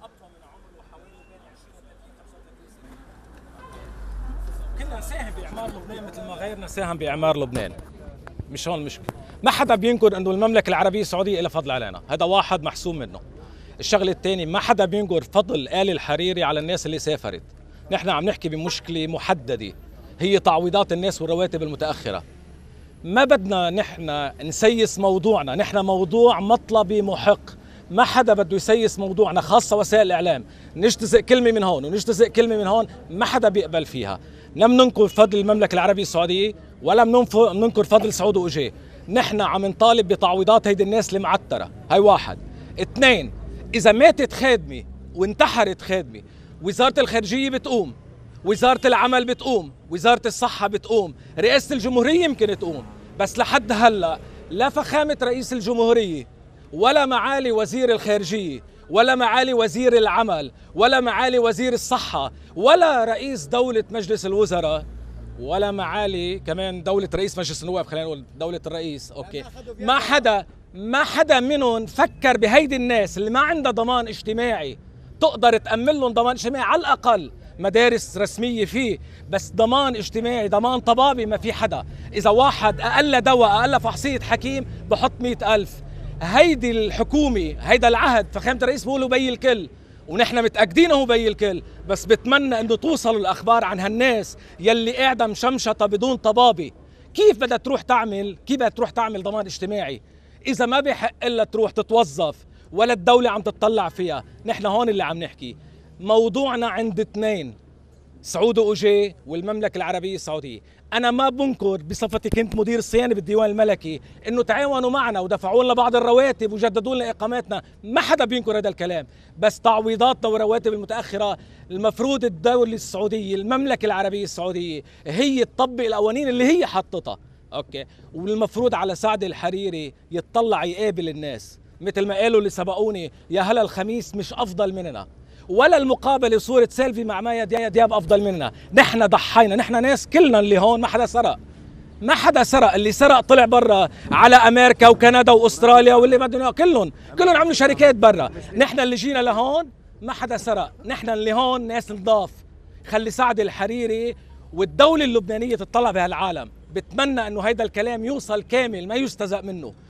من عمره حوالي سنه كنا نساهم باعمار لبنان مثل ما غيرنا ساهم باعمار لبنان مش هون المشكله ما حدا بينكر انه المملكه العربيه السعوديه لها فضل علينا هذا واحد محسوم منه الشغله الثانيه ما حدا بينكر فضل آل الحريري على الناس اللي سافرت نحن عم نحكي بمشكله محدده هي تعويضات الناس والرواتب المتاخره ما بدنا نحن نسيس موضوعنا نحن موضوع مطلبي محق ما حدا بده يسيس موضوعنا خاصه وسائل الاعلام نجتزئ كلمه من هون ونجتزئ كلمه من هون ما حدا بيقبل فيها لم ننكر فضل المملكه العربيه السعوديه ولا ننكر فضل سعود وجيه نحن عم نطالب بتعويضات هيدي الناس المعتره هاي واحد اثنين اذا ماتت خادمه وانتحرت خادمه وزاره الخارجيه بتقوم وزاره العمل بتقوم وزاره الصحه بتقوم رئاسه الجمهوريه يمكن تقوم بس لحد هلا لا فخامه رئيس الجمهوريه ولا معالي وزير الخارجية ولا معالي وزير العمل ولا معالي وزير الصحة ولا رئيس دولة مجلس الوزراء ولا معالي كمان دولة رئيس مجلس النواب خلينا نقول دولة الرئيس أوكي ما حدا ما حدا منهم فكر بهيدي الناس اللي ما عندها ضمان اجتماعي تقدر تأمن لهم ضمان اجتماعي على الأقل مدارس رسمية فيه بس ضمان اجتماعي ضمان طبابي ما في حدا إذا واحد أقل دواء أقل فحصية حكيم بحط مئة ألف هيدي الحكومة هيدا العهد فخامة الرئيس بقوله بي الكل ونحن متاكدين هو بي الكل بس بتمنى انه توصل الأخبار عن هالناس يلي قاعدة مشمشطة بدون طبابة كيف بدها تروح تعمل كيف بدها تروح تعمل ضمان اجتماعي إذا ما بحق إلا تروح تتوظف ولا الدولة عم تتطلع فيها نحن هون اللي عم نحكي موضوعنا عند اثنين سعود اوجي والمملكه العربيه السعوديه انا ما بنكر بصفتي كنت مدير الصيانه بالديوان الملكي انه تعاونوا معنا ودفعوا لنا بعض الرواتب وجددوا لنا اقاماتنا ما حدا بينكر هذا الكلام بس تعويضاتنا ورواتب المتاخره المفروض الدوله السعوديه المملكه العربيه السعوديه هي تطبق القوانين اللي هي حطتها اوكي والمفروض على سعد الحريري يتطلع يقابل الناس مثل ما قالوا اللي سبقوني يا هلا الخميس مش افضل مننا ولا المقابله صورة سيلفي مع مايا دياب أفضل منا نحن ضحينا نحن ناس كلنا اللي هون ما حدا سرق ما حدا سرق اللي سرق طلع برا على امريكا وكندا واستراليا واللي بدهم كلهم كلهم عملوا شركات برا نحن اللي جينا لهون ما حدا سرق نحن اللي هون ناس نضاف خلي سعد الحريري والدولة اللبنانية تطلع بهالعالم بتمنى انه هيدا الكلام يوصل كامل ما يستزق منه